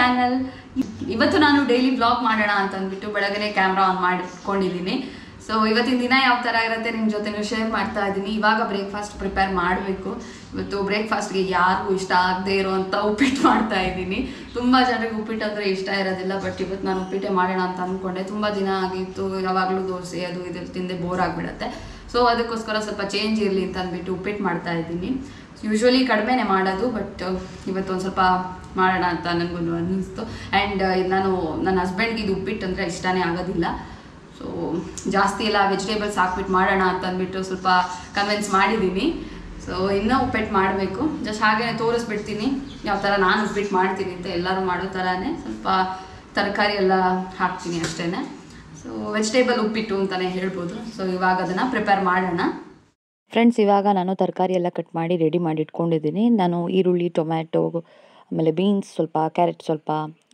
channel ಇವತ್ತು ನಾನು daily blog ಮಾಡೋಣ ಅಂತ ಅಂದ್ಬಿಟ್ಟು ಬೆಳಗ್ಗೆ ಕ್ಯಾಮ್ರಾ ಆನ್ ಮಾಡಿಕೊಂಡಿದ್ದೀನಿ ಸೊ ಇವತ್ತಿನ ದಿನ ಯಾವ ಥರ ಇರುತ್ತೆ ನಿಮ್ಮ ಜೊತೆನೂ ಶೇರ್ ಮಾಡ್ತಾ ಇದ್ದೀನಿ ಇವಾಗ ಬ್ರೇಕ್ಫಾಸ್ಟ್ ಪ್ರಿಪೇರ್ ಮಾಡಬೇಕು ಇವತ್ತು ಬ್ರೇಕ್ಫಾಸ್ಟ್ಗೆ ಯಾರಿಗೂ ಇಷ್ಟ ಆಗದೆ ಇರೋವಂಥ ಉಪ್ಪಿಟ್ಟು ಮಾಡ್ತಾ ಇದ್ದೀನಿ ತುಂಬ ಜನರಿಗೆ ಉಪ್ಪಿಟ್ಟು ಅಂದರೆ ಇಷ್ಟ ಇರೋದಿಲ್ಲ ಬಟ್ ಇವತ್ತು ನಾನು ಉಪ್ಪಿಟ್ಟೆ ಮಾಡೋಣ ಅಂತ ಅಂದ್ಕೊಂಡೆ ತುಂಬ ದಿನ ಆಗಿತ್ತು ಯಾವಾಗಲೂ ದೋಸೆ ಅದು ಇದು ತಿಂದೆ ಬೋರ್ ಆಗಿಬಿಡತ್ತೆ ಸೊ ಅದಕ್ಕೋಸ್ಕರ ಸ್ವಲ್ಪ ಚೇಂಜ್ ಇರಲಿ ಅಂತ ಅಂದ್ಬಿಟ್ಟು ಉಪ್ಪಿಟ್ಟು ಮಾಡ್ತಾ ಇದ್ದೀನಿ ಯೂಶ್ವಲಿ ಕಡಿಮೆನೇ ಮಾಡೋದು ಬಟ್ uh, ಇವತ್ತು ಒಂದು ಸ್ವಲ್ಪ ಮಾಡೋಣ ಅಂತ ನನಗೊಂದು ಅನ್ನಿಸ್ತು ಆ್ಯಂಡ್ uh, ನಾನು ನನ್ನ ಹಸ್ಬೆಂಡ್ಗೆ ಇದು ಉಪ್ಪಿಟ್ಟು ಅಂದರೆ ಇಷ್ಟನೇ ಆಗೋದಿಲ್ಲ ಸೊ ಜಾಸ್ತಿ ಎಲ್ಲ ವೆಜಿಟೇಬಲ್ಸ್ ಹಾಕ್ಬಿಟ್ಟು ಮಾಡೋಣ ಅಂತ ಅಂದ್ಬಿಟ್ಟು ಸ್ವಲ್ಪ ಕನ್ವಿನ್ಸ್ ಮಾಡಿದ್ದೀನಿ ಸೊ ಇನ್ನೂ ಉಪ್ಪಿಟ್ಟು ಮಾಡಬೇಕು ಜಸ್ಟ್ ಹಾಗೆ ತೋರಿಸ್ಬಿಡ್ತೀನಿ ಯಾವ ಥರ ನಾನು ಉಪ್ಪಿಟ್ಟು ಮಾಡ್ತೀನಿ ಅಂತ ಎಲ್ಲರೂ ಮಾಡೋ ಥರನೇ ಸ್ವಲ್ಪ ತರಕಾರಿ ಎಲ್ಲ ಹಾಕ್ತೀನಿ ಅಷ್ಟೇ ಸೊ ವೆಜಿಟೇಬಲ್ ಉಪ್ಪಿಟ್ಟು ಅಂತಲೇ ಹೇಳ್ಬೋದು ಸೊ ಇವಾಗ ಅದನ್ನು ಪ್ರಿಪೇರ್ ಮಾಡೋಣ ಫ್ರೆಂಡ್ಸ್ ಇವಾಗ ನಾನು ತರಕಾರಿ ಎಲ್ಲ ಕಟ್ ಮಾಡಿ ರೆಡಿ ಮಾಡಿ ಇಟ್ಕೊಂಡಿದ್ದೀನಿ ನಾನು ಈರುಳ್ಳಿ ಟೊಮ್ಯಾಟೊ ಆಮೇಲೆ ಬೀನ್ಸ್ ಸ್ವಲ್ಪ ಕ್ಯಾರೆಟ್ ಸ್ವಲ್ಪ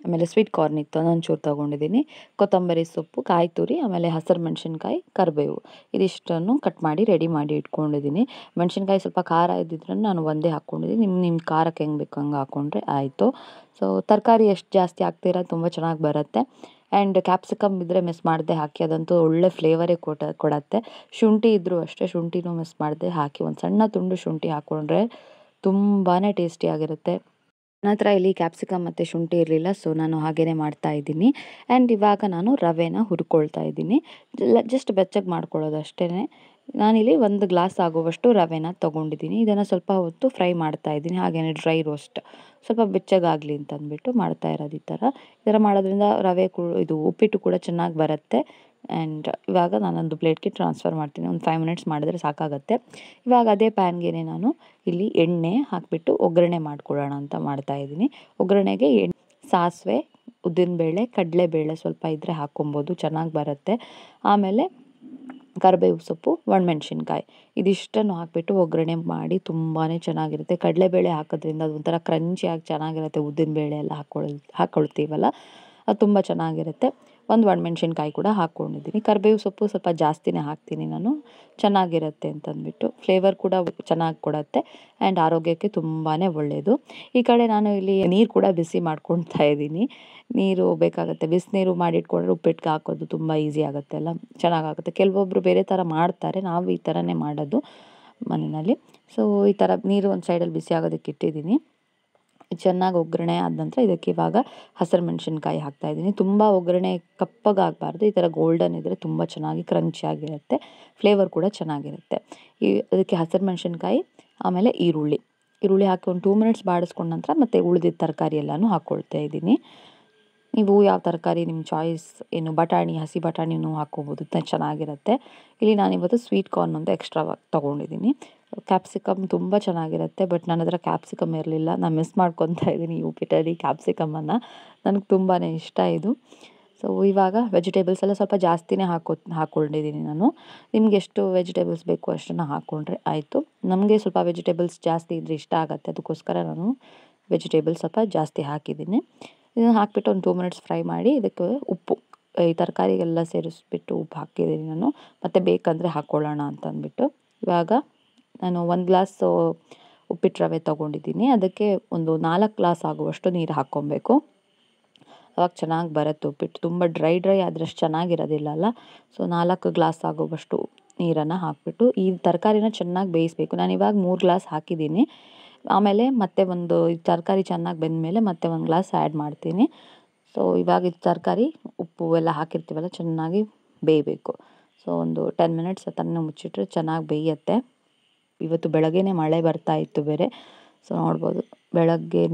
ಆಮೇಲೆ ಸ್ವೀಟ್ ಕಾರ್ನ್ ಇತ್ತು ಅದೊಂದು ಚೂರು ತೊಗೊಂಡಿದ್ದೀನಿ ಕೊತ್ತಂಬರಿ ಸೊಪ್ಪು ಕಾಯಿ ತುರಿ ಆಮೇಲೆ ಹಸಿರು ಮೆಣಸಿನ್ಕಾಯಿ ಕರಿಬೇವು ಇದಿಷ್ಟನ್ನು ಕಟ್ ಮಾಡಿ ರೆಡಿ ಮಾಡಿ ಇಟ್ಕೊಂಡಿದ್ದೀನಿ ಮೆಣಸಿನ್ಕಾಯಿ ಸ್ವಲ್ಪ ಖಾರ ಇದ್ದಿದ್ರೂ ನಾನು ಒಂದೇ ಹಾಕ್ಕೊಂಡಿದ್ದೀನಿ ನಿಮ್ಮ ನಿಮ್ಮ ಖಾರಕ್ಕೆ ಹೆಂಗೆ ಬೇಕು ಹಂಗೆ ಹಾಕ್ಕೊಂಡ್ರೆ ಆಯಿತು ಸೊ ತರಕಾರಿ ಎಷ್ಟು ಜಾಸ್ತಿ ಹಾಕ್ತೀರಾ ತುಂಬ ಚೆನ್ನಾಗಿ ಬರುತ್ತೆ ಆ್ಯಂಡ್ ಕ್ಯಾಪ್ಸಿಕಮ್ ಇದ್ದರೆ ಮಿಸ್ ಮಾಡದೆ ಹಾಕಿ ಅದಂತೂ ಒಳ್ಳೆ ಫ್ಲೇವರೇ ಕೊಟ್ಟ ಕೊಡತ್ತೆ ಶುಂಠಿ ಇದ್ದರೂ ಅಷ್ಟೇ ಶುಂಠಿನೂ ಮಿಸ್ ಮಾಡದೆ ಹಾಕಿ ಒಂದು ಸಣ್ಣ ತುಂಡು ಶುಂಠಿ ಹಾಕ್ಕೊಂಡ್ರೆ ತುಂಬಾ ಟೇಸ್ಟಿಯಾಗಿರುತ್ತೆ ನನ್ನ ಹತ್ರ ಇಲ್ಲಿ ಕ್ಯಾಪ್ಸಿಕಮ್ ಮತ್ತು ಶುಂಠಿ ಇರಲಿಲ್ಲ ಸೊ ನಾನು ಹಾಗೇ ಮಾಡ್ತಾ ಇದ್ದೀನಿ ಆ್ಯಂಡ್ ಇವಾಗ ನಾನು ರವೆನ ಹುರ್ಕೊಳ್ತಾ ಇದ್ದೀನಿ ಜಸ್ಟ್ ಬೆಚ್ಚಗೆ ಮಾಡ್ಕೊಳ್ಳೋದು ಅಷ್ಟೇ ನಾನಿಲ್ಲಿ ಒಂದು ಗ್ಲಾಸ್ ಆಗುವಷ್ಟು ರವೆನ ತೊಗೊಂಡಿದ್ದೀನಿ ಇದನ್ನು ಸ್ವಲ್ಪ ಹೊತ್ತು ಫ್ರೈ ಮಾಡ್ತಾ ಇದ್ದೀನಿ ಹಾಗೆಯೇ ಡ್ರೈ ರೋಸ್ಟ್ ಸ್ವಲ್ಪ ಬೆಚ್ಚಗಾಗಲಿ ಅಂತ ಅಂದ್ಬಿಟ್ಟು ಮಾಡ್ತಾ ಇರೋದು ಈ ಥರ ಈ ಥರ ಮಾಡೋದ್ರಿಂದ ರವೆ ಇದು ಉಪ್ಪಿಟ್ಟು ಕೂಡ ಚೆನ್ನಾಗಿ ಬರುತ್ತೆ ಆ್ಯಂಡ್ ಇವಾಗ ನಾನೊಂದು ಪ್ಲೇಟ್ಗೆ ಟ್ರಾನ್ಸ್ಫರ್ ಮಾಡ್ತೀನಿ ಒಂದು ಫೈವ್ ಮಿನಿಟ್ಸ್ ಮಾಡಿದ್ರೆ ಸಾಕಾಗುತ್ತೆ ಇವಾಗ ಅದೇ ಪ್ಯಾನ್ಗೆ ನಾನು ಇಲ್ಲಿ ಎಣ್ಣೆ ಹಾಕಿಬಿಟ್ಟು ಒಗ್ಗರಣೆ ಮಾಡ್ಕೊಳ್ಳೋಣ ಅಂತ ಮಾಡ್ತಾ ಇದ್ದೀನಿ ಒಗ್ಗರಣೆಗೆ ಎಣ್ಣೆ ಸಾಸಿವೆ ಉದ್ದಿನಬೇಳೆ ಕಡಲೆಬೇಳೆ ಸ್ವಲ್ಪ ಇದ್ದರೆ ಹಾಕ್ಕೊಬೋದು ಚೆನ್ನಾಗಿ ಬರುತ್ತೆ ಆಮೇಲೆ ಕರ್ಬೇವು ಸೊಪ್ಪು ಒಣಮೆಣ್ಸಿನ್ಕಾಯಿ ಇದಿಷ್ಟನ್ನು ಹಾಕಿಬಿಟ್ಟು ಒಗ್ಗರಣೆ ಮಾಡಿ ತುಂಬಾ ಚೆನ್ನಾಗಿರುತ್ತೆ ಕಡಲೆಬೇಳೆ ಹಾಕೋದ್ರಿಂದ ಅದೊಂಥರ ಕ್ರಂಚಿಯಾಗಿ ಚೆನ್ನಾಗಿರುತ್ತೆ ಉದ್ದಿನಬೇಳೆ ಎಲ್ಲ ಹಾಕ್ಕೊಳ್ ಹಾಕ್ಕೊಳ್ತೀವಲ್ಲ ಅದು ತುಂಬ ಚೆನ್ನಾಗಿರುತ್ತೆ ಒಂದು ಮೆಣಸಿನ್ಕಾಯಿ ಕೂಡ ಹಾಕ್ಕೊಂಡಿದ್ದೀನಿ ಕರ್ಬೇವು ಸೊಪ್ಪು ಸ್ವಲ್ಪ ಜಾಸ್ತಿನೇ ಹಾಕ್ತೀನಿ ನಾನು ಚೆನ್ನಾಗಿರುತ್ತೆ ಅಂತಂದ್ಬಿಟ್ಟು ಫ್ಲೇವರ್ ಕೂಡ ಚೆನ್ನಾಗಿ ಕೊಡುತ್ತೆ ಆ್ಯಂಡ್ ಆರೋಗ್ಯಕ್ಕೆ ತುಂಬಾ ಒಳ್ಳೆಯದು ಈ ಕಡೆ ನಾನು ಇಲ್ಲಿ ನೀರು ಕೂಡ ಬಿಸಿ ಮಾಡ್ಕೊಳ್ತಾ ಇದ್ದೀನಿ ನೀರು ಬೇಕಾಗುತ್ತೆ ಬಿಸಿನೀರು ಮಾಡಿಟ್ಕೊಂಡ್ರೆ ಉಪ್ಪಿಟ್ಟಿಗೆ ಹಾಕೋದು ತುಂಬ ಈಸಿ ಆಗುತ್ತೆ ಅಲ್ಲ ಚೆನ್ನಾಗಾಗುತ್ತೆ ಕೆಲವೊಬ್ಬರು ಬೇರೆ ಥರ ಮಾಡ್ತಾರೆ ನಾವು ಈ ಥರನೇ ಮಾಡೋದು ಮನೆಯಲ್ಲಿ ಸೊ ಈ ಥರ ನೀರು ಒಂದು ಸೈಡಲ್ಲಿ ಬಿಸಿ ಆಗೋದಕ್ಕೆ ಇಟ್ಟಿದ್ದೀನಿ ಚೆನ್ನಾಗಿ ಒಗ್ಗರಣೆ ಆದ ನಂತರ ಇದಕ್ಕೆ ಇವಾಗ ಹಸಿರು ಮೆಣಸಿನ್ಕಾಯಿ ಹಾಕ್ತಾ ಇದ್ದೀನಿ ತುಂಬ ಒಗ್ಗರಣೆ ಕಪ್ಪಗಾಗಬಾರ್ದು ಈ ಥರ ಗೋಲ್ಡನ್ ಇದ್ದರೆ ತುಂಬ ಚೆನ್ನಾಗಿ ಕ್ರಂಚಿಯಾಗಿರುತ್ತೆ ಫ್ಲೇವರ್ ಕೂಡ ಚೆನ್ನಾಗಿರುತ್ತೆ ಈ ಅದಕ್ಕೆ ಹಸಿರು ಮೆಣಸಿನ್ಕಾಯಿ ಆಮೇಲೆ ಈರುಳ್ಳಿ ಈರುಳ್ಳಿ ಹಾಕಿ ಒಂದು ಟೂ ಮಿನಿಟ್ಸ್ ಬಾಡಿಸ್ಕೊಂಡ ನಂತರ ಮತ್ತು ಉಳಿದಿದ್ದ ತರಕಾರಿ ಎಲ್ಲನೂ ಹಾಕ್ಕೊಳ್ತಾ ಇದ್ದೀನಿ ನೀವು ಯಾವ ತರಕಾರಿ ನಿಮ್ಮ ಚಾಯ್ಸ್ ಏನು ಬಟಾಣಿ ಹಸಿ ಬಟಾಣಿನೂ ಹಾಕ್ಕೋಬೋದು ಚೆನ್ನಾಗಿರುತ್ತೆ ಇಲ್ಲಿ ನಾನಿವತ್ತು ಸ್ವೀಟ್ ಕಾರ್ನ್ ಅಂತ ಎಕ್ಸ್ಟ್ರಾ ತೊಗೊಂಡಿದ್ದೀನಿ ಕ್ಯಾಪ್ಸಿಕಮ್ ತುಂಬ ಚೆನ್ನಾಗಿರುತ್ತೆ ಬಟ್ ನನ್ನ ಹತ್ರ ಕ್ಯಾಪ್ಸಿಕಮ್ ಇರಲಿಲ್ಲ ನಾನು ಮಿಸ್ ಮಾಡ್ಕೊತಾ ಇದ್ದೀನಿ ಉಪ್ಪಿಟ್ಟಲ್ಲಿ ಕ್ಯಾಪ್ಸಿಕಮನ್ನು ನನಗೆ ತುಂಬಾ ಇಷ್ಟ ಇದು ಸೊ ಇವಾಗ ವೆಜಿಟೇಬಲ್ಸ್ ಎಲ್ಲ ಸ್ವಲ್ಪ ಜಾಸ್ತಿನೇ ಹಾಕೋ ಹಾಕ್ಕೊಂಡಿದ್ದೀನಿ ನಾನು ನಿಮ್ಗೆ ಎಷ್ಟು ವೆಜಿಟೇಬಲ್ಸ್ ಬೇಕು ಅಷ್ಟನ್ನು ಹಾಕ್ಕೊಂಡ್ರೆ ಆಯಿತು ನಮಗೆ ಸ್ವಲ್ಪ ವೆಜಿಟೇಬಲ್ಸ್ ಜಾಸ್ತಿ ಇದ್ರೆ ಇಷ್ಟ ಆಗುತ್ತೆ ಅದಕ್ಕೋಸ್ಕರ ನಾನು ವೆಜಿಟೇಬಲ್ಸ್ ಸ್ವಲ್ಪ ಜಾಸ್ತಿ ಹಾಕಿದ್ದೀನಿ ಇದನ್ನು ಹಾಕಿಬಿಟ್ಟು ಒಂದು ಟೂ ಮಿನಿಟ್ಸ್ ಫ್ರೈ ಮಾಡಿ ಇದಕ್ಕೆ ಉಪ್ಪು ಈ ತರಕಾರಿಗೆಲ್ಲ ಸೇರಿಸ್ಬಿಟ್ಟು ಉಪ್ಪು ಹಾಕಿದ್ದೀನಿ ನಾನು ಮತ್ತು ಬೇಕಂದರೆ ಹಾಕ್ಕೊಳ್ಳೋಣ ಅಂತಂದ್ಬಿಟ್ಟು ಇವಾಗ ನಾನು ಒಂದು ಗ್ಲಾಸ್ ಉಪ್ಪಿಟ್ಟು ರವೆ ತೊಗೊಂಡಿದ್ದೀನಿ ಅದಕ್ಕೆ ಒಂದು ನಾಲ್ಕು ಗ್ಲಾಸ್ ಆಗುವಷ್ಟು ನೀರು ಹಾಕ್ಕೊಬೇಕು ಅವಾಗ ಚೆನ್ನಾಗಿ ಬರುತ್ತೆ ಉಪ್ಪಿಟ್ಟು ತುಂಬ ಡ್ರೈ ಡ್ರೈ ಆದ್ರಷ್ಟು ಚೆನ್ನಾಗಿರೋದಿಲ್ಲ ಅಲ್ಲ ಸೊ ನಾಲ್ಕು ಗ್ಲಾಸ್ ಆಗುವಷ್ಟು ನೀರನ್ನು ಹಾಕಿಬಿಟ್ಟು ಈ ತರಕಾರಿನ ಚೆನ್ನಾಗಿ ಬೇಯಿಸ್ಬೇಕು ನಾನು ಇವಾಗ ಮೂರು ಗ್ಲಾಸ್ ಹಾಕಿದ್ದೀನಿ ಆಮೇಲೆ ಮತ್ತೆ ಒಂದು ತರಕಾರಿ ಚೆನ್ನಾಗಿ ಬೆಂದ ಮೇಲೆ ಮತ್ತೆ ಒಂದು ಗ್ಲಾಸ್ ಆ್ಯಡ್ ಮಾಡ್ತೀನಿ ಸೊ ಇವಾಗ ಇದು ತರಕಾರಿ ಉಪ್ಪು ಎಲ್ಲ ಹಾಕಿರ್ತೀವಲ್ಲ ಚೆನ್ನಾಗಿ ಬೇಯಬೇಕು ಸೊ ಒಂದು ಟೆನ್ ಮಿನಿಟ್ಸ್ ತಣ್ಣಗೆ ಮುಚ್ಚಿಟ್ರೆ ಚೆನ್ನಾಗಿ ಬೇಯುತ್ತೆ ಇವತ್ತು ಬೆಳಗ್ಗೆ ಮಳೆ ಬರ್ತಾ ಇತ್ತು ಬೇರೆ ಸೊ ನೋಡ್ಬೋದು ಬೆಳಗ್ಗೆ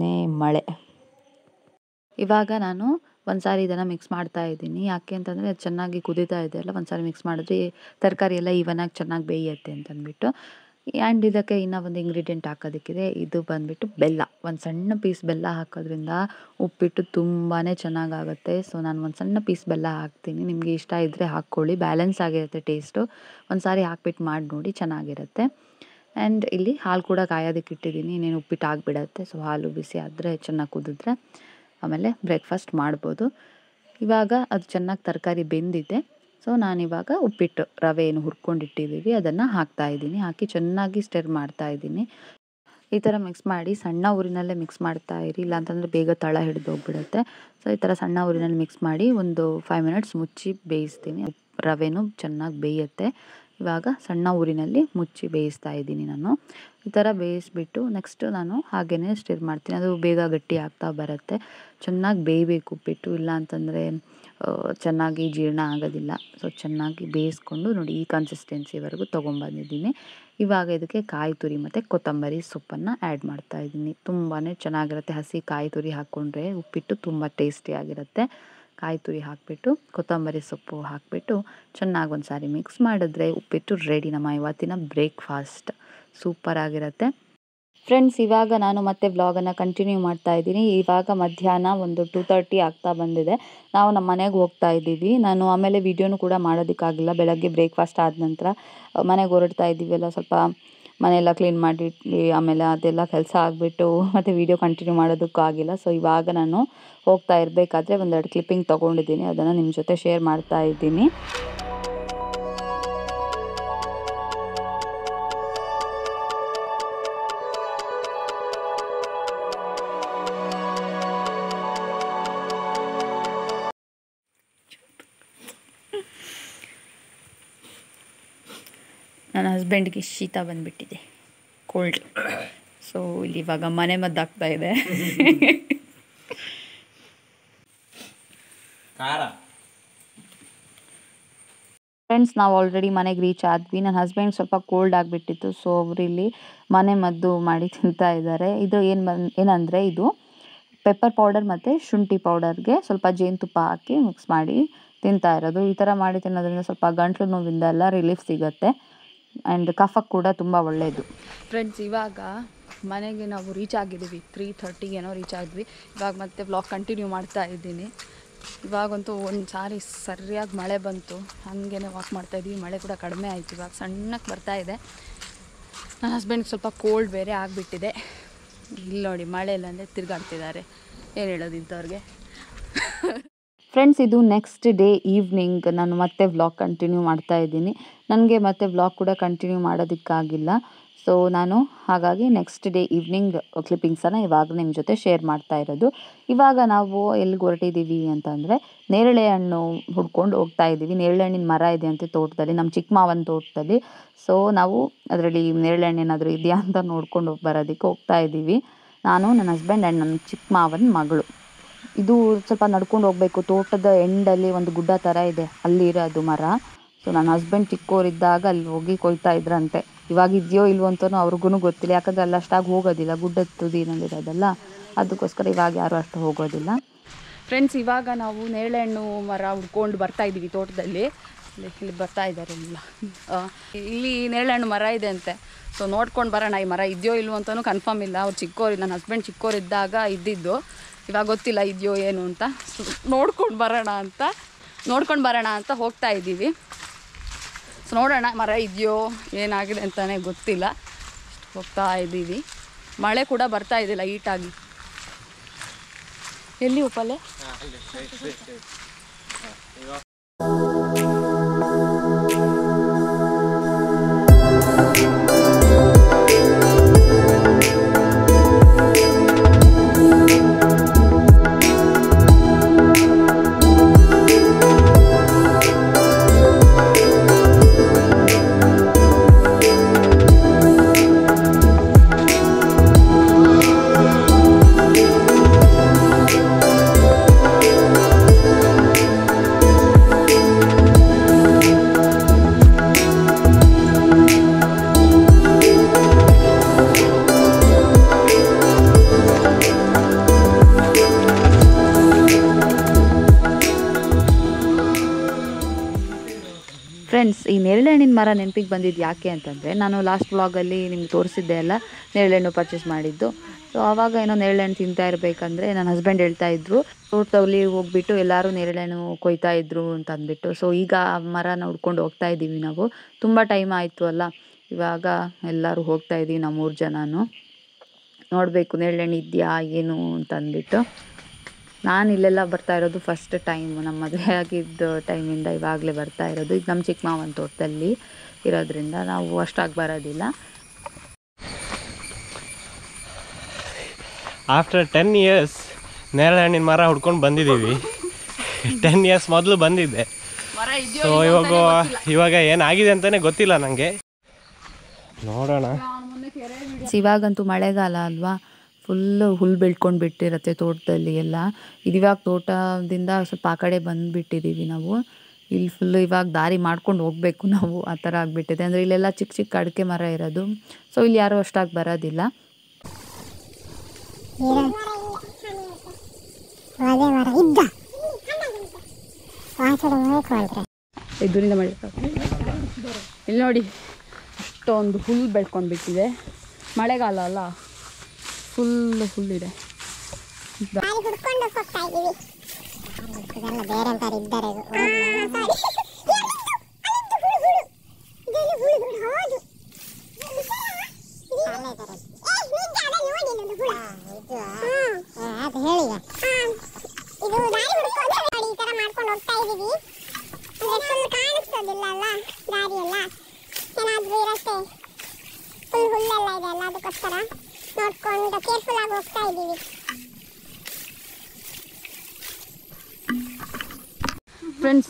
ಮಳೆ ಇವಾಗ ನಾನು ಒಂದು ಸಾರಿ ಇದನ್ನು ಮಿಕ್ಸ್ ಮಾಡ್ತಾ ಇದ್ದೀನಿ ಯಾಕೆ ಅಂತಂದರೆ ಚೆನ್ನಾಗಿ ಕುದೀತಾ ಇದೆ ಅಲ್ಲ ಒಂದು ಸಾರಿ ಮಿಕ್ಸ್ ಮಾಡಿದ್ರೆ ತರಕಾರಿ ಎಲ್ಲ ಆಗಿ ಚೆನ್ನಾಗಿ ಬೇಯುತ್ತೆ ಅಂತಂದ್ಬಿಟ್ಟು ಆ್ಯಂಡ್ ಇದಕ್ಕೆ ಇನ್ನೂ ಒಂದು ಇಂಗ್ರೀಡಿಯೆಂಟ್ ಹಾಕೋದಕ್ಕಿದೆ ಇದು ಬಂದುಬಿಟ್ಟು ಬೆಲ್ಲ ಒಂದು ಸಣ್ಣ ಪೀಸ್ ಬೆಲ್ಲ ಹಾಕೋದ್ರಿಂದ ಉಪ್ಪಿಟ್ಟು ತುಂಬಾ ಚೆನ್ನಾಗಾಗುತ್ತೆ ಸೊ ನಾನು ಒಂದು ಸಣ್ಣ ಪೀಸ್ ಬೆಲ್ಲ ಹಾಕ್ತೀನಿ ನಿಮಗೆ ಇಷ್ಟ ಇದ್ದರೆ ಹಾಕ್ಕೊಳ್ಳಿ ಬ್ಯಾಲೆನ್ಸ್ ಆಗಿರುತ್ತೆ ಟೇಸ್ಟು ಒಂದು ಸಾರಿ ಹಾಕ್ಬಿಟ್ಟು ಮಾಡಿ ನೋಡಿ ಚೆನ್ನಾಗಿರುತ್ತೆ ಆ್ಯಂಡ್ ಇಲ್ಲಿ ಹಾಲು ಕೂಡ ಕಾಯೋದಕ್ಕೆ ಇಟ್ಟಿದ್ದೀನಿ ಇನ್ನೇನು ಉಪ್ಪಿಟ್ಟು ಆಗಿಬಿಡತ್ತೆ ಸೊ ಹಾಲು ಬಿಸಿ ಆದರೆ ಚೆನ್ನಾಗಿ ಕುದಿದ್ರೆ ಆಮೇಲೆ ಬ್ರೇಕ್ಫಾಸ್ಟ್ ಮಾಡ್ಬೋದು ಇವಾಗ ಅದು ಚೆನ್ನಾಗಿ ತರಕಾರಿ ಬೆಂದಿದೆ ಸೊ ನಾನಿವಾಗ ಉಪ್ಪಿಟ್ಟು ರವೆ ಏನು ಹುರ್ಕೊಂಡು ಇಟ್ಟಿದ್ದೀವಿ ಅದನ್ನು ಹಾಕ್ತಾಯಿದ್ದೀನಿ ಹಾಕಿ ಚೆನ್ನಾಗಿ ಮಾಡ್ತಾ ಮಾಡ್ತಾಯಿದ್ದೀನಿ ಈ ಥರ ಮಿಕ್ಸ್ ಮಾಡಿ ಸಣ್ಣ ಊರಿನಲ್ಲೇ ಮಿಕ್ಸ್ ಮಾಡ್ತಾ ಇರಿ ಇಲ್ಲಾಂತಂದರೆ ಬೇಗ ತಳ ಹಿಡಿದು ಹೋಗ್ಬಿಡುತ್ತೆ ಸೊ ಈ ಥರ ಸಣ್ಣ ಊರಿನಲ್ಲಿ ಮಿಕ್ಸ್ ಮಾಡಿ ಒಂದು ಫೈವ್ ಮಿನಿಟ್ಸ್ ಮುಚ್ಚಿ ಬೇಯಿಸ್ತೀನಿ ರವೆನೂ ಚೆನ್ನಾಗಿ ಬೇಯುತ್ತೆ ಇವಾಗ ಸಣ್ಣ ಊರಿನಲ್ಲಿ ಮುಚ್ಚಿ ಬೇಯಿಸ್ತಾ ಇದ್ದೀನಿ ನಾನು ಈ ಥರ ಬೇಯಿಸ್ಬಿಟ್ಟು ನೆಕ್ಸ್ಟು ನಾನು ಹಾಗೇ ಸ್ಟಿರ್ ಮಾಡ್ತೀನಿ ಅದು ಬೇಗ ಗಟ್ಟಿ ಆಗ್ತಾ ಬರುತ್ತೆ ಚೆನ್ನಾಗಿ ಬೇಯಬೇಕು ಉಪ್ಪಿಟ್ಟು ಇಲ್ಲ ಅಂತಂದರೆ ಚೆನ್ನಾಗಿ ಜೀರ್ಣ ಆಗೋದಿಲ್ಲ ಸೊ ಚೆನ್ನಾಗಿ ಬೇಯಿಸ್ಕೊಂಡು ನೋಡಿ ಈ ಕನ್ಸಿಸ್ಟೆನ್ಸಿವರೆಗೂ ತೊಗೊಂಬಂದಿದ್ದೀನಿ ಇವಾಗ ಇದಕ್ಕೆ ಕಾಯಿ ತುರಿ ಮತ್ತು ಕೊತ್ತಂಬರಿ ಸೊಪ್ಪನ್ನು ಆ್ಯಡ್ ಮಾಡ್ತಾ ಇದ್ದೀನಿ ತುಂಬಾ ಚೆನ್ನಾಗಿರುತ್ತೆ ಹಸಿ ಕಾಯಿ ತುರಿ ಹಾಕ್ಕೊಂಡ್ರೆ ಉಪ್ಪಿಟ್ಟು ತುಂಬ ಟೇಸ್ಟಿಯಾಗಿರುತ್ತೆ ಕಾಯಿ ತುರಿ ಹಾಕಿಬಿಟ್ಟು ಕೊತ್ತಂಬರಿ ಸೊಪ್ಪು ಹಾಕಿಬಿಟ್ಟು ಚೆನ್ನಾಗಿ ಒಂದು ಸಾರಿ ಮಿಕ್ಸ್ ಮಾಡಿದ್ರೆ ಉಪ್ಪಿಟ್ಟು ರೆಡಿ ನಮ್ಮ ಇವತ್ತಿನ ಬ್ರೇಕ್ಫಾಸ್ಟ್ ಸೂಪರ್ ಆಗಿರುತ್ತೆ ಫ್ರೆಂಡ್ಸ್ ಇವಾಗ ನಾನು ಮತ್ತೆ ವ್ಲಾಗನ್ನು ಕಂಟಿನ್ಯೂ ಮಾಡ್ತಾ ಇದ್ದೀನಿ ಇವಾಗ ಮಧ್ಯಾಹ್ನ ಒಂದು ಟೂ ತರ್ಟಿ ಆಗ್ತಾ ಬಂದಿದೆ ನಾವು ನಮ್ಮ ಮನೆಗೆ ಹೋಗ್ತಾ ಇದ್ದೀವಿ ನಾನು ಆಮೇಲೆ ವೀಡಿಯೋನು ಕೂಡ ಮಾಡೋದಕ್ಕಾಗಿಲ್ಲ ಬೆಳಗ್ಗೆ ಬ್ರೇಕ್ಫಾಸ್ಟ್ ಆದ ನಂತರ ಮನೆಗೆ ಹೊರಡ್ತಾ ಇದ್ದೀವಲ್ಲ ಸ್ವಲ್ಪ ಮನೆಯೆಲ್ಲ ಕ್ಲೀನ್ ಮಾಡಿ ಆಮೇಲೆ ಅದೆಲ್ಲ ಕೆಲಸ ಆಗಿಬಿಟ್ಟು ಮತ್ತು ವೀಡಿಯೋ ಕಂಟಿನ್ಯೂ ಮಾಡೋದಕ್ಕೂ ಆಗಿಲ್ಲ ಸೊ ಇವಾಗ ನಾನು ಹೋಗ್ತಾ ಇರಬೇಕಾದ್ರೆ ಒಂದೆರಡು ಕ್ಲಿಪ್ಪಿಂಗ್ ತೊಗೊಂಡಿದ್ದೀನಿ ಅದನ್ನು ನಿಮ್ಮ ಜೊತೆ ಶೇರ್ ಮಾಡ್ತಾ ಇದ್ದೀನಿ ನನ್ನ ಹಸ್ಬೆಂಡ್ಗೆ ಶೀತ ಬಂದುಬಿಟ್ಟಿದೆ ಕೋಲ್ಡ್ ಸೊ ಇಲ್ಲಿ ಇವಾಗ ಮನೆ ಮದ್ದಾಗ್ತಾ ಇದೆ ಫ್ರೆಂಡ್ಸ್ ನಾವು ಆಲ್ರೆಡಿ ಮನೆಗೆ ರೀಚ್ ಆದ್ವಿ ನನ್ನ ಹಸ್ಬೆಂಡ್ ಸ್ವಲ್ಪ ಕೋಲ್ಡ್ ಆಗಿಬಿಟ್ಟಿತ್ತು ಸೊ ಅವರು ಇಲ್ಲಿ ಮನೆ ಮದ್ದು ಮಾಡಿ ತಿಂತಾ ಇದ್ದಾರೆ ಇದು ಏನು ಬನ್ ಏನಂದರೆ ಇದು ಪೆಪ್ಪರ್ ಪೌಡರ್ ಮತ್ತು ಶುಂಠಿ ಪೌಡರ್ಗೆ ಸ್ವಲ್ಪ ಜೇನುತುಪ್ಪ ಹಾಕಿ ಮಿಕ್ಸ್ ಮಾಡಿ ತಿಂತಾ ಇರೋದು ಈ ಥರ ಮಾಡಿ ತಿನ್ನೋದ್ರಿಂದ ಸ್ವಲ್ಪ ಗಂಟ್ಲು ನೋವಿಂದ ಎಲ್ಲ ರಿಲೀಫ್ ಸಿಗುತ್ತೆ ಆ್ಯಂಡ್ ಕಫಕ್ಕೆ ಕೂಡ ತುಂಬ ಒಳ್ಳೆಯದು ಫ್ರೆಂಡ್ಸ್ ಇವಾಗ ಮನೆಗೆ ನಾವು ರೀಚ್ ಆಗಿದ್ದೀವಿ ತ್ರೀ ಥರ್ಟಿಗೆ ಏನೋ ರೀಚ್ ಆಗಿದ್ವಿ ಇವಾಗ ಮತ್ತೆ ಬ್ಲಾಗ್ ಕಂಟಿನ್ಯೂ ಮಾಡ್ತಾ ಇದ್ದೀನಿ ಇವಾಗಂತೂ ಒಂದು ಸಾರಿ ಸರಿಯಾಗಿ ಮಳೆ ಬಂತು ಹಾಗೇ ವಾಕ್ ಮಾಡ್ತಾಯಿದ್ವಿ ಮಳೆ ಕೂಡ ಕಡಿಮೆ ಆಯಿತು ಇವಾಗ ಸಣ್ಣಕ್ಕೆ ಬರ್ತಾ ಇದೆ ನನ್ನ ಹಸ್ಬೆಂಡ್ಗೆ ಸ್ವಲ್ಪ ಕೋಲ್ಡ್ ಬೇರೆ ಆಗಿಬಿಟ್ಟಿದೆ ಇಲ್ಲಿ ನೋಡಿ ಮಳೆ ಇಲ್ಲಾಂದರೆ ತಿರುಗಾಡ್ತಿದ್ದಾರೆ ಏನು ಹೇಳೋದು ಇಂಥವ್ರಿಗೆ ಫ್ರೆಂಡ್ಸ್ ಇದು ನೆಕ್ಸ್ಟ್ ಡೇ ಈವ್ನಿಂಗ್ ನಾನು ಮತ್ತೆ ವ್ಲಾಗ್ ಕಂಟಿನ್ಯೂ ಮಾಡ್ತಾ ಇದ್ದೀನಿ ನನಗೆ ಮತ್ತೆ ವ್ಲಾಗ್ ಕೂಡ ಕಂಟಿನ್ಯೂ ಮಾಡೋದಕ್ಕಾಗಿಲ್ಲ ಸೊ ನಾನು ಹಾಗಾಗಿ ನೆಕ್ಸ್ಟ್ ಡೇ ಈವ್ನಿಂಗ್ ಕ್ಲಿಪ್ಪಿಂಗ್ಸನ್ನು ಇವಾಗ ನಿಮ್ಮ ಜೊತೆ ಶೇರ್ ಮಾಡ್ತಾ ಇರೋದು ಇವಾಗ ನಾವು ಎಲ್ಲಿಗೆ ಹೊರಟಿದ್ದೀವಿ ಅಂತಂದರೆ ನೇರಳೆ ಹಣ್ಣು ಹುಡ್ಕೊಂಡು ಹೋಗ್ತಾ ಇದ್ದೀವಿ ನೇರಳೆ ಹಣ್ಣಿನ ಮರ ಇದೆ ಅಂತ ತೋಟದಲ್ಲಿ ನಮ್ಮ ಚಿಕ್ಕಮಾವನ ತೋಟದಲ್ಲಿ ಸೊ ನಾವು ಅದರಲ್ಲಿ ನೇರಳೆ ಹಣ್ಣು ಏನಾದರೂ ಇದೆಯಾ ಅಂತ ನೋಡ್ಕೊಂಡು ಬರೋದಕ್ಕೆ ಹೋಗ್ತಾ ಇದ್ದೀವಿ ನಾನು ನನ್ನ ಹಸ್ಬೆಂಡ್ ಆ್ಯಂಡ್ ನನ್ನ ಚಿಕ್ಕಮಾವನ ಮಗಳು ಇದು ಸ್ವಲ್ಪ ನಡ್ಕೊಂಡು ಹೋಗ್ಬೇಕು ತೋಟದ ಎಂಡಲ್ಲಿ ಒಂದು ಗುಡ್ಡ ಥರ ಇದೆ ಅಲ್ಲಿ ಇರೋದು ಮರ ಸೊ ನನ್ನ ಹಸ್ಬೆಂಡ್ ಇದ್ದಾಗ ಅಲ್ಲಿ ಹೋಗಿ ಕೊಯ್ತಾ ಇದ್ರಂತೆ ಇವಾಗ ಇದೆಯೋ ಇಲ್ವೋ ಅಂತಲೂ ಅವ್ರಿಗೂ ಗೊತ್ತಿಲ್ಲ ಯಾಕಂದ್ರೆ ಅಲ್ಲಿ ಅಷ್ಟಾಗಿ ಹೋಗೋದಿಲ್ಲ ಗುಡ್ಡದ ಇರೋದಲ್ಲ ಅದಕ್ಕೋಸ್ಕರ ಇವಾಗ ಯಾರೂ ಅಷ್ಟು ಹೋಗೋದಿಲ್ಲ ಫ್ರೆಂಡ್ಸ್ ಇವಾಗ ನಾವು ನೇರಳೆಹಣ್ಣು ಮರ ಹುಡ್ಕೊಂಡು ಬರ್ತಾ ಇದ್ದೀವಿ ತೋಟದಲ್ಲಿ ಇಲ್ಲಿ ಬರ್ತಾ ಇದ್ದಾರೆ ಇಲ್ಲ ಇಲ್ಲಿ ನೇರಳೆಹಣ್ಣು ಮರ ಇದೆ ಅಂತೆ ಸೊ ನೋಡ್ಕೊಂಡು ಬರೋಣ ಈ ಮರ ಇದೆಯೋ ಇಲ್ವೋ ಅಂತಲೂ ಕನ್ಫರ್ಮ್ ಇಲ್ಲ ಅವ್ರು ಚಿಕ್ಕೋರು ನನ್ನ ಹಸ್ಬೆಂಡ್ ಇದ್ದಾಗ ಇದ್ದಿದ್ದು ಇವಾಗ ಗೊತ್ತಿಲ್ಲ ಇದೆಯೋ ಏನು ಅಂತ ನೋಡ್ಕೊಂಡು ಬರೋಣ ಅಂತ ನೋಡ್ಕೊಂಡು ಬರೋಣ ಅಂತ ಹೋಗ್ತಾ ಇದ್ದೀವಿ ಸೊ ನೋಡೋಣ ಮರ ಇದೆಯೋ ಏನಾಗಿದೆ ಅಂತಲೇ ಗೊತ್ತಿಲ್ಲ ಹೋಗ್ತಾ ಇದ್ದೀವಿ ಮಳೆ ಕೂಡ ಬರ್ತಾ ಇದೆ ಲೈಟಾಗಿ ಎಲ್ಲಿ ಉಪಲೆ ಫ್ರೆಂಡ್ಸ್ ಈ ನೇರಳೆಹಣ್ಣಿನ ಮರ ನೆನಪಿಗೆ ಬಂದಿದ್ದು ಯಾಕೆ ಅಂತಂದರೆ ನಾನು ಲಾಸ್ಟ್ ವ್ಲಾಗಲ್ಲಿ ನಿಮ್ಗೆ ತೋರಿಸಿದ್ದೆ ಎಲ್ಲ ನೇರಳೆಹಣ್ಣು ಪರ್ಚೇಸ್ ಮಾಡಿದ್ದು ಸೊ ಆವಾಗ ಏನೋ ನೇರಳೆಹಣ್ಣು ತಿಂತಾ ಇರಬೇಕಂದ್ರೆ ನನ್ನ ಹಸ್ಬೆಂಡ್ ಹೇಳ್ತಾ ಇದ್ರು ತೋಟದಲ್ಲಿ ಹೋಗ್ಬಿಟ್ಟು ಎಲ್ಲರೂ ನೇರಳೆಹಣ್ಣು ಕೊಯ್ತಾ ಇದ್ರು ಅಂತ ಅಂದ್ಬಿಟ್ಟು ಸೊ ಈಗ ಆ ಮರ ಹುಡ್ಕೊಂಡು ಹೋಗ್ತಾ ಇದ್ದೀವಿ ನಾವು ತುಂಬ ಟೈಮ್ ಆಯಿತು ಅಲ್ಲ ಇವಾಗ ಎಲ್ಲರೂ ಹೋಗ್ತಾ ಇದ್ದೀವಿ ನಮ್ಮೂರು ಜನನು ನೋಡಬೇಕು ನೇರಳೆಹಣ್ಣು ಇದೆಯಾ ಏನು ಅಂತ ಅಂದ್ಬಿಟ್ಟು ನಾನು ಇಲ್ಲೆಲ್ಲ ಬರ್ತಾ ಇರೋದು ಫಸ್ಟ್ ಟೈಮ್ ನಮ್ಮ ಮದುವೆ ಆಗಿದ್ದ ಟೈಮಿಂದ ಇವಾಗಲೇ ಬರ್ತಾ ಇರೋದು ಇದು ನಮ್ಮ ಚಿಕ್ಕ ತೋಟದಲ್ಲಿ ಇರೋದ್ರಿಂದ ನಾವು ಅಷ್ಟಾಗಿ ಬರೋದಿಲ್ಲ ಆಫ್ಟರ್ ಟೆನ್ ಇಯರ್ಸ್ ನೇರಳೆ ಹಣ್ಣಿನ ಮರ ಹುಡ್ಕೊಂಡು ಬಂದಿದ್ದೀವಿ ಟೆನ್ ಇಯರ್ಸ್ ಮೊದಲು ಬಂದಿದ್ದೆ ಸೊ ಇವಾಗ ಇವಾಗ ಏನಾಗಿದೆ ಅಂತಲೇ ಗೊತ್ತಿಲ್ಲ ನನಗೆ ನೋಡೋಣ ಇವಾಗಂತೂ ಮಳೆಗಾಲ ಅಲ್ವಾ ಫುಲ್ಲು ಹುಲ್ಲು ಬೆಳ್ಕೊಂಡು ಬಿಟ್ಟಿರುತ್ತೆ ತೋಟದಲ್ಲಿ ಎಲ್ಲ ಇದು ಇವಾಗ ತೋಟದಿಂದ ಸ್ವಲ್ಪ ಆ ಕಡೆ ಬಂದುಬಿಟ್ಟಿದ್ದೀವಿ ನಾವು ಇಲ್ಲಿ ಫುಲ್ಲು ಇವಾಗ ದಾರಿ ಮಾಡ್ಕೊಂಡು ಹೋಗಬೇಕು ನಾವು ಆ ಥರ ಆಗಿಬಿಟ್ಟಿದೆ ಅಂದರೆ ಇಲ್ಲೆಲ್ಲ ಚಿಕ್ಕ ಚಿಕ್ಕ ಅಡಿಕೆ ಮರ ಇರೋದು ಸೊ ಇಲ್ಲಿ ಯಾರೂ ಅಷ್ಟಾಗಿ ಬರೋದಿಲ್ಲ ಇಲ್ಲಿ ನೋಡಿ ಅಷ್ಟೊಂದು ಹುಲ್ಲು ಬೆಳ್ಕೊಂಡು ಬಿಟ್ಟಿದೆ ಮಳೆಗಾಲ ಅಲ್ಲ ಫುಲ್ ಹುಲ್ಲಿದೆ ಬೇರೆ ಇದ್ದಾರೆ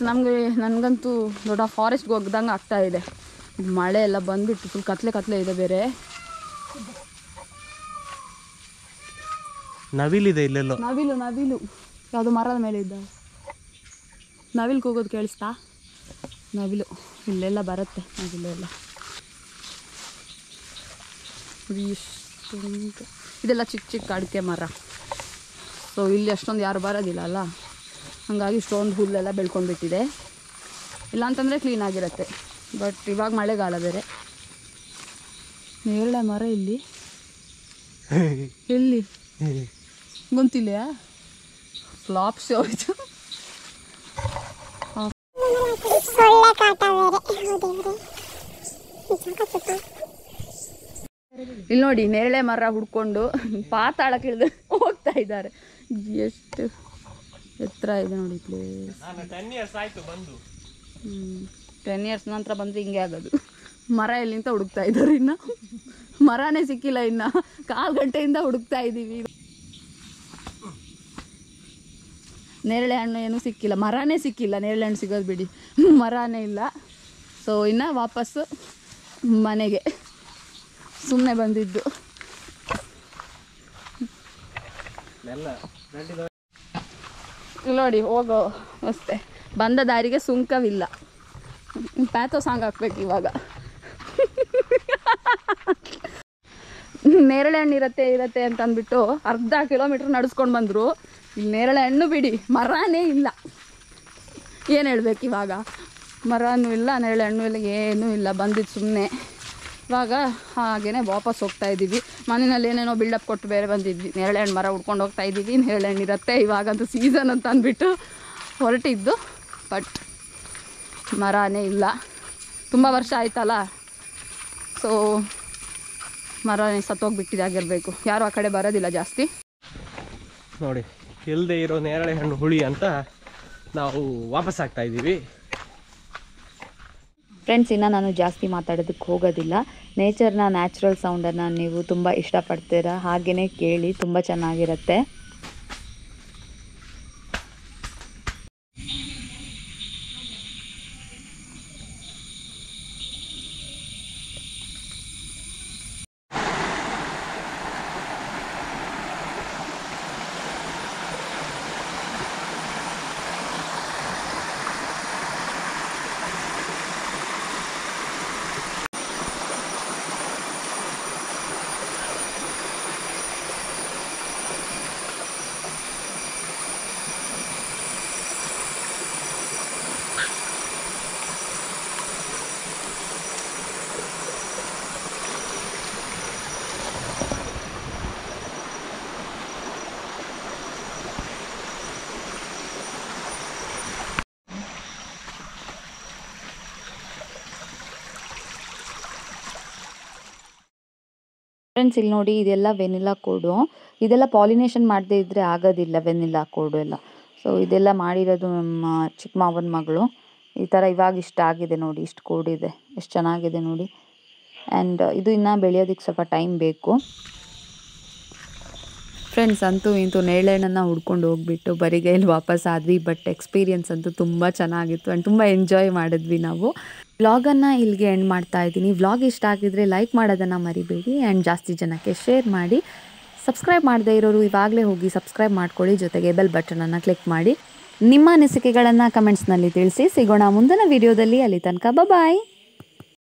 ನಮಗೆ ನನಗಂತೂ ದೊಡ್ಡ ಫಾರೆಸ್ಟ್ಗೆ ಹೋಗ್ದಂಗೆ ಆಗ್ತಾ ಇದೆ ಮಳೆ ಎಲ್ಲ ಬಂದ್ಬಿಟ್ಟು ಫುಲ್ ಕತ್ಲೆ ಕತ್ಲೆ ಇದೆ ಬೇರೆ ಇದೆ ಇಲ್ಲೆಲ್ಲೋ ನವಿಲು ನವಿಲು ಯಾವುದು ಮರದ ಮೇಲೆ ಇದ್ದ ನವಿಲು ಹೋಗೋದು ಕೇಳಿಸ್ತಾ ನವಿಲು ಇಲ್ಲೆಲ್ಲ ಬರುತ್ತೆ ನವಿಲೆಲ್ಲ ಇದೆಲ್ಲ ಚಿಕ್ಕ ಚಿಕ್ಕ ಅಡಿಕೆ ಮರ ಸೊ ಇಲ್ಲಿ ಅಷ್ಟೊಂದು ಯಾರು ಬರೋದಿಲ್ಲ ಅಲ್ಲ ಹಂಗಾಗಿ ಇಷ್ಟೊಂದು ಹುಲ್ಲೆಲ್ಲ ಬೆಳ್ಕೊಂಡ್ಬಿಟ್ಟಿದೆ ಇಲ್ಲಾಂತಂದರೆ ಕ್ಲೀನಾಗಿರುತ್ತೆ ಬಟ್ ಇವಾಗ ಮಳೆಗಾಲ ಬೇರೆ ನೇರಳೆ ಮರ ಇಲ್ಲಿ ಎಲ್ಲಿ ಗೊಂತಿಲ್ಲೆಯಾ ಫ್ಲಾಪ್ ಶೋ ಇದು ಇಲ್ಲಿ ನೋಡಿ ನೇರಳೆ ಮರ ಹುಡ್ಕೊಂಡು ಪಾತಾಳಕ್ಕೆ ಹೋಗ್ತಾ ಇದ್ದಾರೆ ಎಷ್ಟು ಎತ್ತರ ಇದೆ ನೋಡಿ ಪ್ಲೇಸ್ ಟೆನ್ ಇಯರ್ಸ್ ಆಯಿತು ಬಂದು ಹ್ಞೂ ಟೆನ್ ಇಯರ್ಸ್ ನಂತರ ಬಂದರೆ ಹಿಂಗೆ ಆಗೋದು ಮರ ಎಲ್ಲಿಂತ ಹುಡುಕ್ತಾ ಇದ್ದಾರೆ ಇನ್ನು ಮರನೇ ಸಿಕ್ಕಿಲ್ಲ ಇನ್ನು ಕಾಲು ಗಂಟೆಯಿಂದ ಹುಡುಕ್ತಾ ಇದ್ದೀವಿ ನೇರಳೆ ಹಣ್ಣು ಏನೂ ಸಿಕ್ಕಿಲ್ಲ ಮರನೇ ಸಿಕ್ಕಿಲ್ಲ ನೇರಳೆ ಹಣ್ಣು ಸಿಗೋದು ಬಿಡಿ ಮರನೇ ಇಲ್ಲ ಸೊ ಇನ್ನು ವಾಪಸ್ಸು ಮನೆಗೆ ಸುಮ್ಮನೆ ಬಂದಿದ್ದು ನೋಡಿ ಹೋಗೋ ಅಷ್ಟೇ ಬಂದ ದಾರಿಗೆ ಸುಂಕವಿಲ್ಲ ಪ್ಯಾಥೋ ಸಾಂಗ್ ಹಾಕ್ಬೇಕು ಇವಾಗ ನೇರಳೆ ಹಣ್ಣು ಇರತ್ತೆ ಇರತ್ತೆ ಅಂತ ಅಂದ್ಬಿಟ್ಟು ಅರ್ಧ ಕಿಲೋಮೀಟ್ರ್ ನಡ್ಸ್ಕೊಂಡು ಬಂದರು ಇಲ್ಲಿ ನೇರಳೆ ಹಣ್ಣು ಬಿಡಿ ಮರನೇ ಇಲ್ಲ ಏನು ಹೇಳ್ಬೇಕು ಇವಾಗ ಮರನೂ ಇಲ್ಲ ನೇರಳೆ ಹಣ್ಣು ಇಲ್ಲ ಏನೂ ಇಲ್ಲ ಬಂದಿದ್ದು ಸುಮ್ಮನೆ ಇವಾಗ ಹಾಗೆಯೇ ವಾಪಸ್ ಹೋಗ್ತಾ ಇದ್ದೀವಿ ಮನೆಯಲ್ಲಿ ಏನೇನೋ ಬಿಲ್ಡಪ್ ಕೊಟ್ಟು ಬೇರೆ ಬಂದಿದ್ವಿ ನೇರಳೆ ಹಣ್ಣು ಮರ ಉಡ್ಕೊಂಡು ಹೋಗ್ತಾ ಇದ್ದೀವಿ ನೇರಳೆ ಹಣ್ಣು ಇರುತ್ತೆ ಇವಾಗಂತೂ ಸೀಸನ್ ಅಂತ ಅಂದ್ಬಿಟ್ಟು ಹೊರಟಿದ್ದು ಬಟ್ ಮರನೇ ಇಲ್ಲ ತುಂಬ ವರ್ಷ ಆಯ್ತಲ್ಲ ಸೊ ಮರನೇ ಸತ್ತೋಗ್ಬಿಟ್ಟಿದ್ದಾಗಿರಬೇಕು ಯಾರು ಆ ಕಡೆ ಬರೋದಿಲ್ಲ ಜಾಸ್ತಿ ನೋಡಿ ಇಲ್ಲದೆ ಇರೋ ನೇರಳೆ ಹಣ್ಣು ಹುಳಿ ಅಂತ ನಾವು ವಾಪಸ್ ಆಗ್ತಾ ಫ್ರೆಂಡ್ಸ್ ಇನ್ನು ನಾನು ಜಾಸ್ತಿ ಮಾತಾಡೋದಕ್ಕೆ ಹೋಗೋದಿಲ್ಲ ನೇಚರ್ನ ನ್ಯಾಚುರಲ್ ಸೌಂಡನ್ನು ನೀವು ತುಂಬ ಇಷ್ಟಪಡ್ತೀರ ಹಾಗೆಯೇ ಕೇಳಿ ತುಂಬ ಚೆನ್ನಾಗಿರುತ್ತೆ ಫ್ರೆಂಡ್ಸ್ ಇಲ್ಲಿ ನೋಡಿ ಇದೆಲ್ಲ ವೆನಿಲಾ ಕೋಡು ಇದೆಲ್ಲ ಪಾಲಿನೇಷನ್ ಮಾಡದೇ ಇದ್ದರೆ ಆಗೋದಿಲ್ಲ ವೆನಿಲಾ ಕೋಡು ಎಲ್ಲ ಸೊ ಇದೆಲ್ಲ ಮಾಡಿರೋದು ನಮ್ಮ ಚಿಕ್ಕ ಮಾವನ ಮಗಳು ಈ ಥರ ಇವಾಗ ಇಷ್ಟ ಆಗಿದೆ ನೋಡಿ ಇಷ್ಟು ಕೂಡಿದೆ ಎಷ್ಟು ಚೆನ್ನಾಗಿದೆ ನೋಡಿ ಆ್ಯಂಡ್ ಇದು ಇನ್ನೂ ಬೆಳೆಯೋದಕ್ಕೆ ಸ್ವಲ್ಪ ಟೈಮ್ ಬೇಕು ಫ್ರೆಂಡ್ಸ್ ಅಂತೂ ಇಂತೂ ನೇಳೆಹಣ್ಣನ್ನು ಹುಡ್ಕೊಂಡು ಹೋಗ್ಬಿಟ್ಟು ಬರಿಗೈಲಿ ವಾಪಸ್ ಆದ್ವಿ ಬಟ್ ಎಕ್ಸ್ಪೀರಿಯನ್ಸ್ ಅಂತೂ ತುಂಬ ಚೆನ್ನಾಗಿತ್ತು ಆ್ಯಂಡ್ ತುಂಬ ಎಂಜಾಯ್ ಮಾಡಿದ್ವಿ ನಾವು ವ್ಲಾಗನ್ನು ಇಲ್ಲಿಗೆ ಎಂಡ್ ಮಾಡ್ತಾ ಇದ್ದೀನಿ ವ್ಲಾಗ್ ಇಷ್ಟ ಆಗಿದರೆ ಲೈಕ್ ಮಾಡೋದನ್ನು ಮರಿಬೇಡಿ ಆ್ಯಂಡ್ ಜಾಸ್ತಿ ಜನಕ್ಕೆ ಶೇರ್ ಮಾಡಿ ಸಬ್ಸ್ಕ್ರೈಬ್ ಮಾಡದೇ ಇರೋರು ಇವಾಗಲೇ ಹೋಗಿ ಸಬ್ಸ್ಕ್ರೈಬ್ ಮಾಡ್ಕೊಳ್ಳಿ ಜೊತೆಗೆ ಬೆಲ್ ಬಟನನ್ನು ಕ್ಲಿಕ್ ಮಾಡಿ ನಿಮ್ಮ ಅನಿಸಿಕೆಗಳನ್ನು ಕಮೆಂಟ್ಸ್ನಲ್ಲಿ ತಿಳಿಸಿ ಸಿಗೋಣ ಮುಂದಿನ ವಿಡಿಯೋದಲ್ಲಿ ಅಲ್ಲಿ ತನಕ ಬಾಯ್